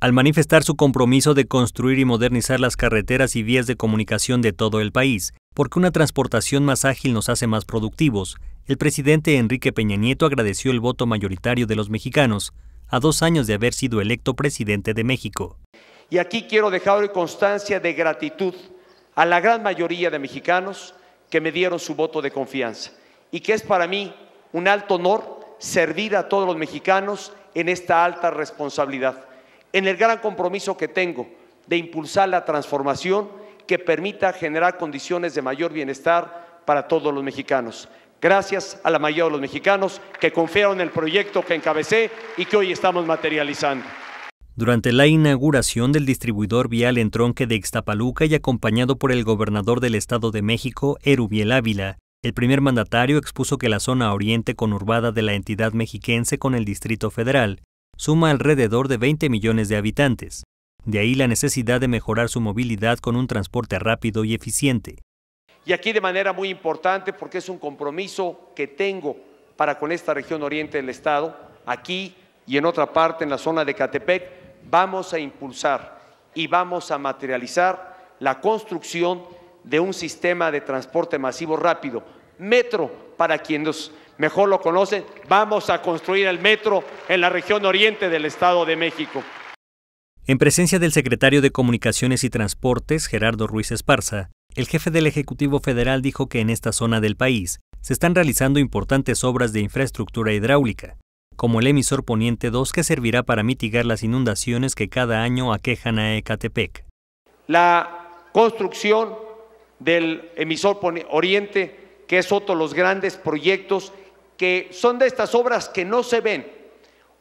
al manifestar su compromiso de construir y modernizar las carreteras y vías de comunicación de todo el país, porque una transportación más ágil nos hace más productivos, el presidente Enrique Peña Nieto agradeció el voto mayoritario de los mexicanos a dos años de haber sido electo presidente de México. Y aquí quiero dejar hoy constancia de gratitud a la gran mayoría de mexicanos que me dieron su voto de confianza y que es para mí un alto honor servir a todos los mexicanos en esta alta responsabilidad en el gran compromiso que tengo de impulsar la transformación que permita generar condiciones de mayor bienestar para todos los mexicanos. Gracias a la mayoría de los mexicanos que confiaron en el proyecto que encabecé y que hoy estamos materializando. Durante la inauguración del distribuidor vial en Tronque de Ixtapaluca y acompañado por el gobernador del Estado de México, Erubiel Ávila, el primer mandatario expuso que la zona oriente conurbada de la entidad mexiquense con el Distrito Federal suma alrededor de 20 millones de habitantes. De ahí la necesidad de mejorar su movilidad con un transporte rápido y eficiente. Y aquí de manera muy importante, porque es un compromiso que tengo para con esta región oriente del Estado, aquí y en otra parte, en la zona de Catepec, vamos a impulsar y vamos a materializar la construcción de un sistema de transporte masivo rápido, metro para quienes mejor lo conocen, vamos a construir el metro en la región oriente del Estado de México. En presencia del secretario de Comunicaciones y Transportes, Gerardo Ruiz Esparza, el jefe del Ejecutivo Federal dijo que en esta zona del país se están realizando importantes obras de infraestructura hidráulica, como el emisor Poniente 2 que servirá para mitigar las inundaciones que cada año aquejan a Ecatepec. La construcción del emisor Oriente, que es otro de los grandes proyectos que son de estas obras que no se ven,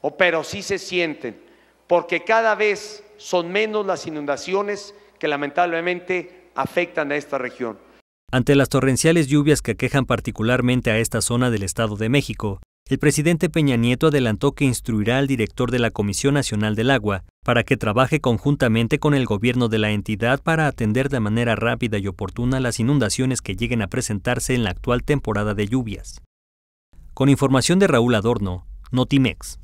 o pero sí se sienten, porque cada vez son menos las inundaciones que lamentablemente afectan a esta región. Ante las torrenciales lluvias que aquejan particularmente a esta zona del Estado de México, el presidente Peña Nieto adelantó que instruirá al director de la Comisión Nacional del Agua para que trabaje conjuntamente con el gobierno de la entidad para atender de manera rápida y oportuna las inundaciones que lleguen a presentarse en la actual temporada de lluvias con información de Raúl Adorno, Notimex.